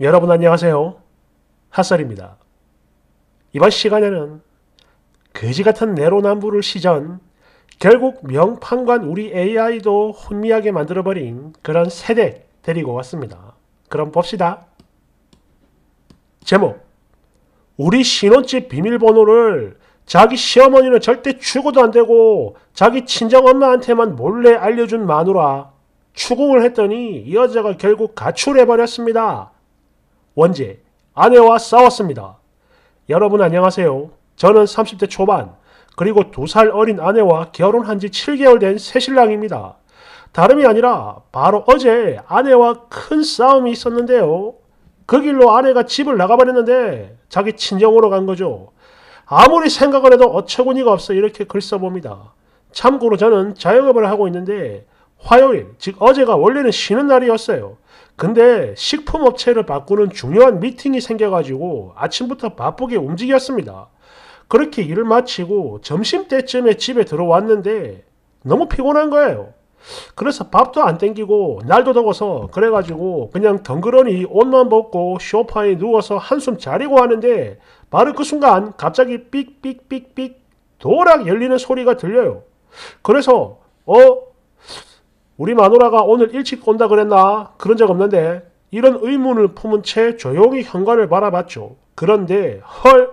여러분 안녕하세요. 핫설입니다. 이번 시간에는 거지같은 내로남불을 시전 결국 명판관 우리 AI도 혼미하게 만들어버린 그런 세대 데리고 왔습니다. 그럼 봅시다. 제목 우리 신혼집 비밀번호를 자기 시어머니는 절대 추고도 안되고 자기 친정엄마한테만 몰래 알려준 마누라 추궁을 했더니 이 여자가 결국 가출해버렸습니다. 원제, 아내와 싸웠습니다. 여러분 안녕하세요. 저는 30대 초반, 그리고 두 살 어린 아내와 결혼한 지 7개월 된 새신랑입니다. 다름이 아니라 바로 어제 아내와 큰 싸움이 있었는데요. 그 길로 아내가 집을 나가버렸는데 자기 친정으로 간 거죠. 아무리 생각을 해도 어처구니가 없어 이렇게 글 써봅니다. 참고로 저는 자영업을 하고 있는데 화요일, 즉 어제가 원래는 쉬는 날이었어요. 근데 식품업체를 바꾸는 중요한 미팅이 생겨가지고 아침부터 바쁘게 움직였습니다. 그렇게 일을 마치고 점심때쯤에 집에 들어왔는데 너무 피곤한 거예요. 그래서 밥도 안 땡기고 날도 더워서 그래가지고 그냥 덩그러니 옷만 벗고 쇼파에 누워서 한숨 자리고 하는데 바로 그 순간 갑자기 삑삑삑삑 도락 열리는 소리가 들려요. 그래서 어? 우리 마누라가 오늘 일찍 온다 그랬나? 그런 적 없는데 이런 의문을 품은 채 조용히 현관을 바라봤죠. 그런데 헐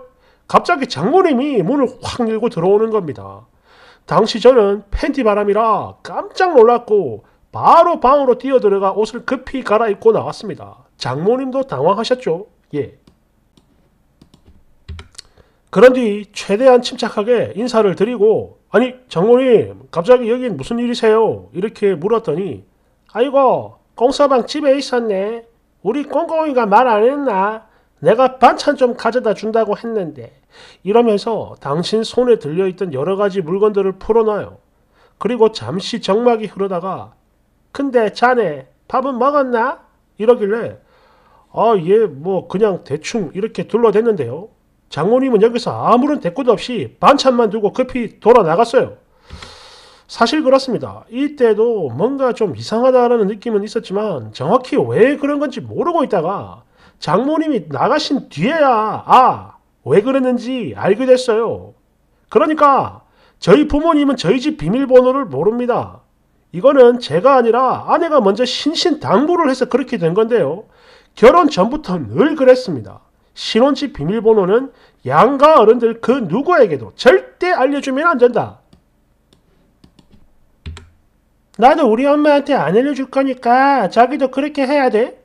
갑자기 장모님이 문을 확 열고 들어오는 겁니다. 당시 저는 팬티 바람이라 깜짝 놀랐고 바로 방으로 뛰어들어가 옷을 급히 갈아입고 나왔습니다. 장모님도 당황하셨죠. 예. 그런 뒤 최대한 침착하게 인사를 드리고 아니 장모님 갑자기 여긴 무슨 일이세요? 이렇게 물었더니 아이고 꽁서방 집에 있었네. 우리 꽁꽁이가 말 안 했나? 내가 반찬 좀 가져다 준다고 했는데 이러면서 당신 손에 들려있던 여러가지 물건들을 풀어놔요. 그리고 잠시 정막이 흐르다가 근데 자네 밥은 먹었나? 이러길래 아, 예, 뭐, 그냥 대충 이렇게 둘러댔는데요. 장모님은 여기서 아무런 대꾸도 없이 반찬만 들고 급히 돌아 나갔어요. 사실 그렇습니다. 이때도 뭔가 좀이상하다는 느낌은 있었지만 정확히 왜 그런 건지 모르고 있다가 장모님이 나가신 뒤에야 아, 왜 그랬는지 알게 됐어요. 그러니까 저희 부모님은 저희 집 비밀번호를 모릅니다. 이거는 제가 아니라 아내가 먼저 신신당부를 해서 그렇게 된 건데요. 결혼 전부터 늘 그랬습니다. 신혼집 비밀번호는 양가 어른들 그 누구에게도 절대 알려주면 안 된다. 나도 우리 엄마한테 안 알려줄 거니까 자기도 그렇게 해야 돼.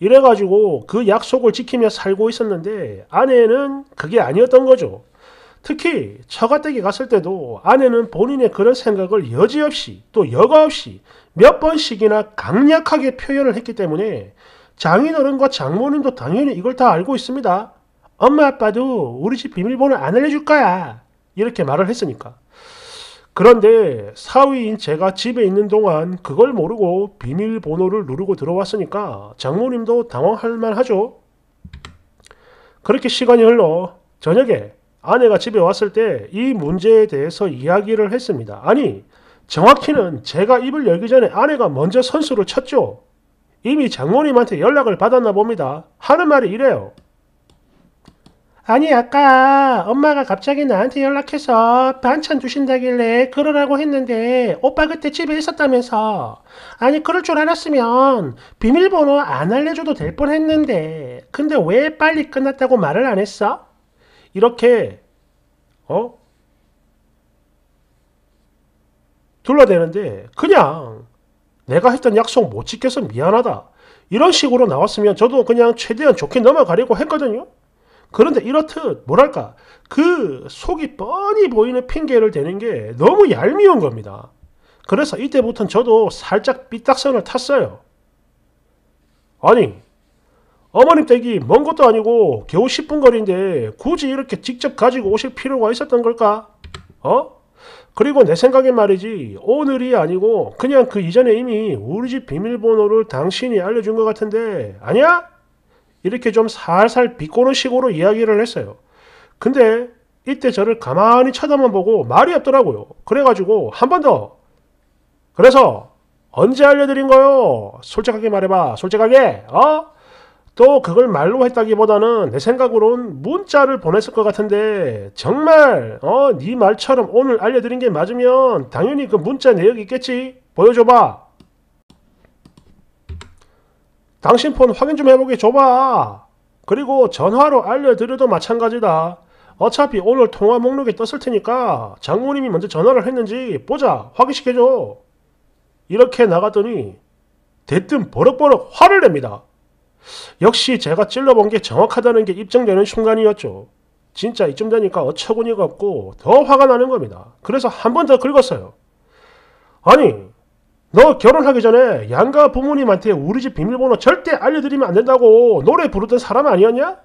이래가지고 그 약속을 지키며 살고 있었는데 아내는 그게 아니었던 거죠. 특히 처가댁에 갔을 때도 아내는 본인의 그런 생각을 여지없이 또 여과 없이 몇 번씩이나 강력하게 표현을 했기 때문에 장인어른과 장모님도 당연히 이걸 다 알고 있습니다. 엄마 아빠도 우리 집 비밀번호 안 알려줄 거야. 이렇게 말을 했으니까. 그런데 사위인 제가 집에 있는 동안 그걸 모르고 비밀번호를 누르고 들어왔으니까 장모님도 당황할 만하죠. 그렇게 시간이 흘러 저녁에 아내가 집에 왔을 때 이 문제에 대해서 이야기를 했습니다. 아니, 정확히는 제가 입을 열기 전에 아내가 먼저 선수를 쳤죠. 이미 장모님한테 연락을 받았나 봅니다. 하는 말이 이래요. 아니 아까 엄마가 갑자기 나한테 연락해서 반찬 주신다길래 그러라고 했는데 오빠 그때 집에 있었다면서 아니 그럴 줄 알았으면 비밀번호 안 알려줘도 될 뻔했는데 근데 왜 빨리 끝났다고 말을 안 했어? 이렇게 어? 둘러대는데 그냥 내가 했던 약속 못 지켜서 미안하다. 이런 식으로 나왔으면 저도 그냥 최대한 좋게 넘어가려고 했거든요. 그런데 이렇듯 뭐랄까 그 속이 뻔히 보이는 핑계를 대는 게 너무 얄미운 겁니다. 그래서 이때부터는 저도 살짝 삐딱선을 탔어요. 아니 어머님 댁이 먼 것도 아니고 겨우 10분 거리인데 굳이 이렇게 직접 가지고 오실 필요가 있었던 걸까? 어? 그리고 내 생각에 말이지 오늘이 아니고 그냥 그 이전에 이미 우리 집 비밀번호를 당신이 알려준 것 같은데 아니야? 이렇게 좀 살살 비꼬는 식으로 이야기를 했어요. 근데 이때 저를 가만히 쳐다만 보고 말이 없더라고요. 그래가지고 한 번 더. 그래서 언제 알려드린 거요? 솔직하게 말해봐. 솔직하게. 어? 또 그걸 말로 했다기보다는 내 생각으론 문자를 보냈을 것 같은데 정말 어 네 말처럼 오늘 알려드린 게 맞으면 당연히 그 문자 내역이 있겠지 보여줘봐 당신 폰 확인 좀 해보게 줘봐 그리고 전화로 알려드려도 마찬가지다 어차피 오늘 통화 목록에 떴을 테니까 장모님이 먼저 전화를 했는지 보자 확인시켜줘 이렇게 나갔더니 대뜸 버럭버럭 화를 냅니다 역시 제가 찔러본 게 정확하다는 게 입증되는 순간이었죠. 진짜 이쯤 되니까 어처구니가 없고 더 화가 나는 겁니다. 그래서 한 번 더 긁었어요. 아니, 너 결혼하기 전에 양가 부모님한테 우리 집 비밀번호 절대 알려드리면 안 된다고 노래 부르던 사람 아니었냐?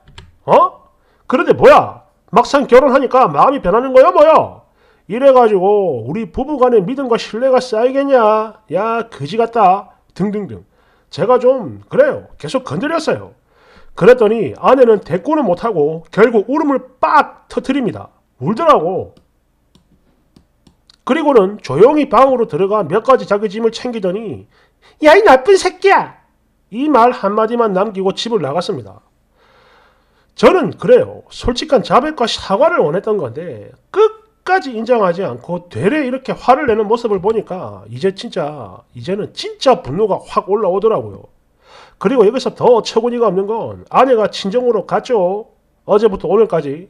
어? 그런데 뭐야? 막상 결혼하니까 마음이 변하는 거야 뭐야? 이래가지고 우리 부부간의 믿음과 신뢰가 쌓이겠냐? 야 그지 같다 등등등 제가 좀 그래요. 계속 건드렸어요. 그랬더니 아내는 대꾸는 못하고 결국 울음을 빡 터트립니다. 울더라고. 그리고는 조용히 방으로 들어가 몇 가지 자기 짐을 챙기더니 야 이 나쁜 새끼야! 이 말 한마디만 남기고 집을 나갔습니다. 저는 그래요. 솔직한 자백과 사과를 원했던 건데 끝 끝까지 인정하지 않고 되레 이렇게 화를 내는 모습을 보니까 이제 진짜 이제는 진짜 분노가 확 올라오더라고요. 그리고 여기서 더 처분이가 없는 건 아내가 친정으로 갔죠. 어제부터 오늘까지.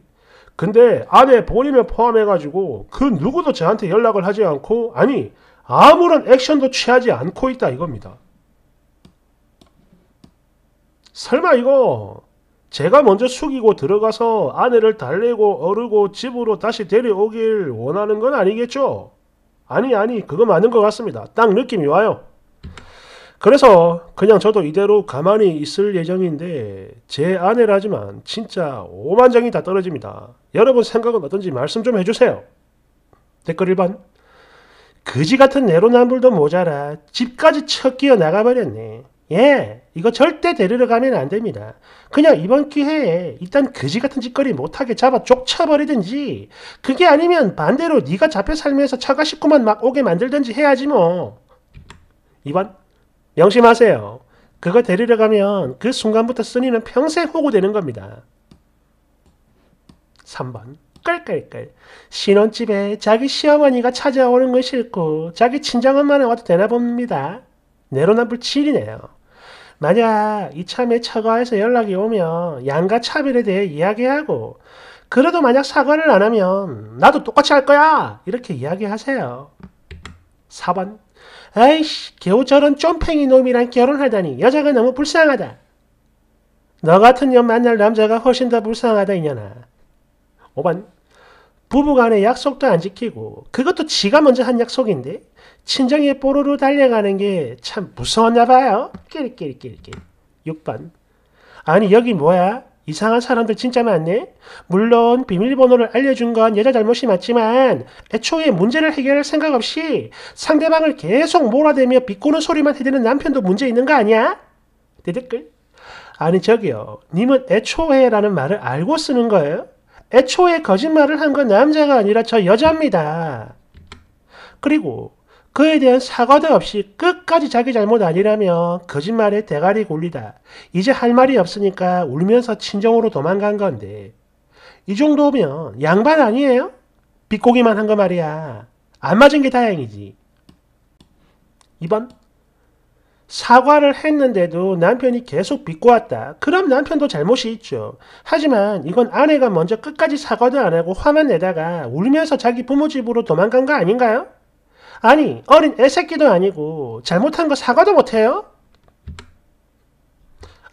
근데 아내 본인을 포함해가지고 그 누구도 저한테 연락을 하지 않고 아니 아무런 액션도 취하지 않고 있다 이겁니다. 설마 이거 제가 먼저 숙이고 들어가서 아내를 달래고 어르고 집으로 다시 데려오길 원하는 건 아니겠죠? 아니 아니 그거 맞는 것 같습니다. 딱 느낌이 와요. 그래서 그냥 저도 이대로 가만히 있을 예정인데 제 아내라지만 진짜 오만장이 다 떨어집니다. 여러분 생각은 어떤지 말씀 좀 해주세요. 댓글 1번 그지 같은 내로남불도 모자라 집까지 쳐 끼어 나가버렸네. 예, 이거 절대 데리러 가면 안 됩니다. 그냥 이번 기회에 일단 그지 같은 짓거리 못하게 잡아 쫓아버리든지 그게 아니면 반대로 네가 잡혀 살면서 차가 식구만 막 오게 만들든지 해야지 뭐. 이번 명심하세요. 그거 데리러 가면 그 순간부터 쓰니는 평생 호구되는 겁니다. 3번 끌끌끌 신혼집에 자기 시어머니가 찾아오는 건 싫고 자기 친정엄마는 와도 되나 봅니다. 내로남불 7이네요. 만약 이참에 처가에서 연락이 오면 양가 차별에 대해 이야기하고 그래도 만약 사과를 안 하면 나도 똑같이 할 거야 이렇게 이야기하세요. 4번 아이씨 겨우 저런 쫌팽이 놈이랑 결혼하다니 여자가 너무 불쌍하다. 너 같은 년 만날 남자가 훨씬 더 불쌍하다 이년아. 5번 부부간의 약속도 안 지키고 그것도 지가 먼저 한 약속인데 친정에 뽀로로 달려가는 게 참 무서웠나 봐요. 끼리끼리끼리끼리. 6번. 아니 여기 뭐야? 이상한 사람들 진짜 많네? 물론 비밀번호를 알려준 건 여자 잘못이 맞지만 애초에 문제를 해결할 생각 없이 상대방을 계속 몰아대며 비꼬는 소리만 해대는 남편도 문제 있는 거 아니야? 내 댓글. 아니 저기요. 님은 애초에라는 말을 알고 쓰는 거예요? 애초에 거짓말을 한 건 남자가 아니라 저 여자입니다. 그리고 그에 대한 사과도 없이 끝까지 자기 잘못 아니라며 거짓말에 대가리 굴리다. 이제 할 말이 없으니까 울면서 친정으로 도망간 건데. 이 정도면 양반 아니에요? 비꼬기만 한 거 말이야. 안 맞은 게 다행이지. 2번 사과를 했는데도 남편이 계속 비꼬았다. 그럼 남편도 잘못이 있죠. 하지만 이건 아내가 먼저 끝까지 사과도 안 하고 화만 내다가 울면서 자기 부모 집으로 도망간 거 아닌가요? 아니, 어린 애새끼도 아니고 잘못한 거 사과도 못 해요?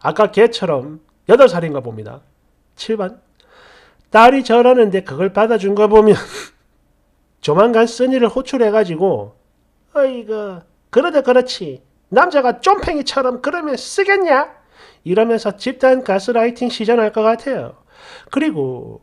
아까 개처럼 8살인가 봅니다. 7번. 딸이 저러는데 그걸 받아준 거 보면 조만간 쓴이를 호출해가지고 어이가 그러다 그렇지 남자가 쫌팽이처럼 그러면 쓰겠냐? 이러면서 집단 가스라이팅 시전할 것 같아요. 그리고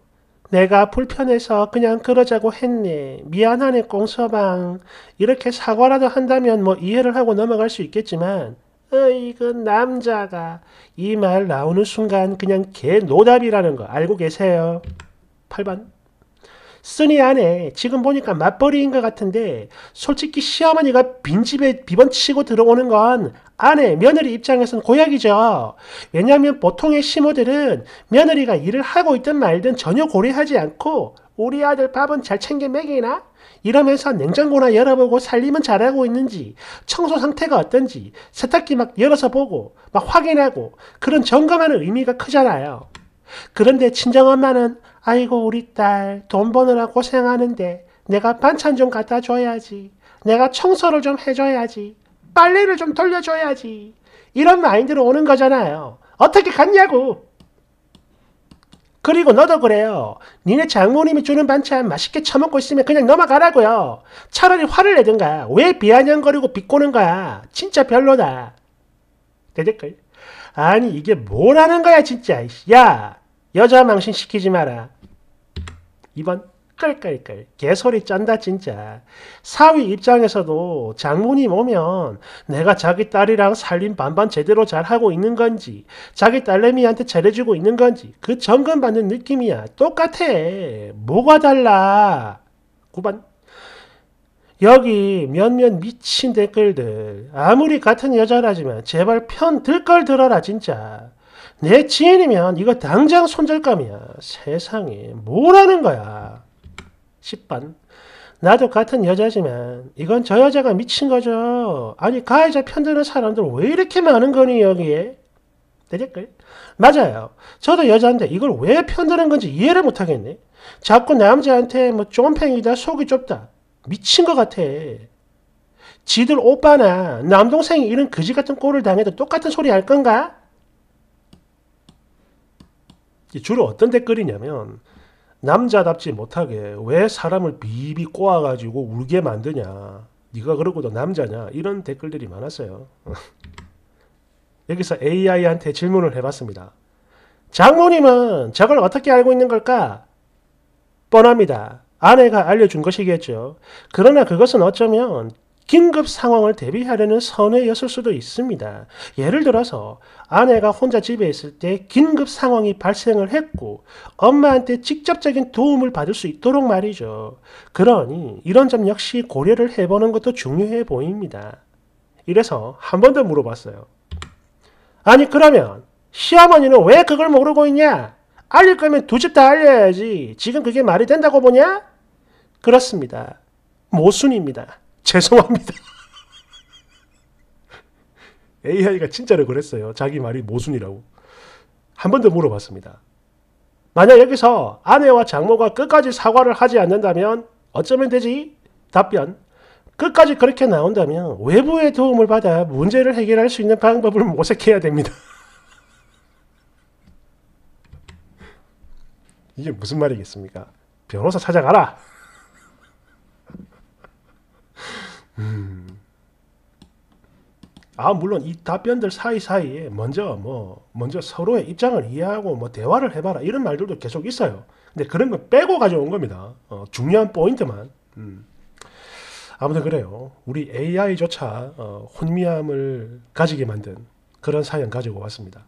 내가 불편해서 그냥 그러자고 했네. 미안하네 꽁서방. 이렇게 사과라도 한다면 뭐 이해를 하고 넘어갈 수 있겠지만 어이그 남자가 이 말 나오는 순간 그냥 개 노답이라는 거 알고 계세요. 8번 쓰니 안에 지금 보니까 맞벌이인 것 같은데 솔직히 시어머니가 빈집에 비번치고 들어오는 건 아내, 며느리 입장에서는 고약이죠. 왜냐하면 보통의 시모들은 며느리가 일을 하고 있든 말든 전혀 고려하지 않고 우리 아들 밥은 잘 챙겨 먹이나? 이러면서 냉장고나 열어보고 살림은 잘하고 있는지, 청소 상태가 어떤지, 세탁기 막 열어서 보고, 막 확인하고, 그런 점검하는 의미가 크잖아요. 그런데 친정엄마는 아이고 우리 딸돈 버느라 고생하는데 내가 반찬 좀 갖다 줘야지. 내가 청소를 좀 해줘야지. 빨래를 좀 돌려줘야지. 이런 마인드로 오는 거잖아요. 어떻게 갔냐고. 그리고 너도 그래요. 니네 장모님이 주는 반찬 맛있게 처먹고 있으면 그냥 넘어가라고요. 차라리 화를 내든가. 왜 비아냥거리고 비꼬는 거야. 진짜 별로다. 대댓글. 아니 이게 뭐라는 거야 진짜. 야 여자 망신시키지 마라. 2번 끌끌끌 개소리 짠다 진짜. 사위 입장에서도 장모님 오면 내가 자기 딸이랑 살림 반반 제대로 잘하고 있는 건지 자기 딸내미한테 잘해주고 있는 건지 그 점검받는 느낌이야. 똑같아. 뭐가 달라. 9번 여기 몇몇 미친 댓글들 아무리 같은 여자라지만 제발 편 들 걸 들어라 진짜. 내 지인이면 이거 당장 손절감이야. 세상에 뭐라는 거야. 10번 나도 같은 여자지만 이건 저 여자가 미친 거죠. 아니 가해자 편드는 사람들 왜 이렇게 많은 거니 여기에? 대댓글 맞아요. 저도 여자인데 이걸 왜 편드는 건지 이해를 못하겠네. 자꾸 남자한테 뭐 쫌팽이다 속이 좁다. 미친 것 같아. 지들 오빠나 남동생이 이런 거지 같은 꼴을 당해도 똑같은 소리 할 건가? 주로 어떤 댓글이냐면 남자답지 못하게 왜 사람을 비비 꼬아가지고 울게 만드냐 네가 그러고도 남자냐 이런 댓글들이 많았어요 여기서 AI한테 질문을 해봤습니다 장모님은 저걸 어떻게 알고 있는 걸까? 뻔합니다 아내가 알려준 것이겠죠 그러나 그것은 어쩌면 긴급 상황을 대비하려는 선의였을 수도 있습니다. 예를 들어서 아내가 혼자 집에 있을 때 긴급 상황이 발생을 했고 엄마한테 직접적인 도움을 받을 수 있도록 말이죠. 그러니 이런 점 역시 고려를 해보는 것도 중요해 보입니다. 이래서 한 번 더 물어봤어요. 아니 그러면 시어머니는 왜 그걸 모르고 있냐? 알릴 거면 두 집 다 알려야지. 지금 그게 말이 된다고 보냐? 그렇습니다. 모순입니다. 죄송합니다. AI가 진짜로 그랬어요. 자기 말이 모순이라고. 한 번 더 물어봤습니다. 만약 여기서 아내와 장모가 끝까지 사과를 하지 않는다면 어쩌면 되지? 답변. 끝까지 그렇게 나온다면 외부의 도움을 받아 문제를 해결할 수 있는 방법을 모색해야 됩니다. 이게 무슨 말이겠습니까? 변호사 찾아가라! 음. 아 물론 이 답변들 사이사이에 먼저 뭐 먼저 서로의 입장을 이해하고 뭐 대화를 해봐라 이런 말들도 계속 있어요 근데 그런 거 빼고 가져온 겁니다 어, 중요한 포인트만 음. 아무튼 그래요 우리 AI조차 어, 혼미함을 가지게 만든 그런 사연 가지고 왔습니다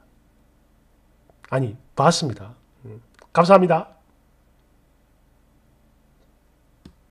아니 봤습니다 음. 감사합니다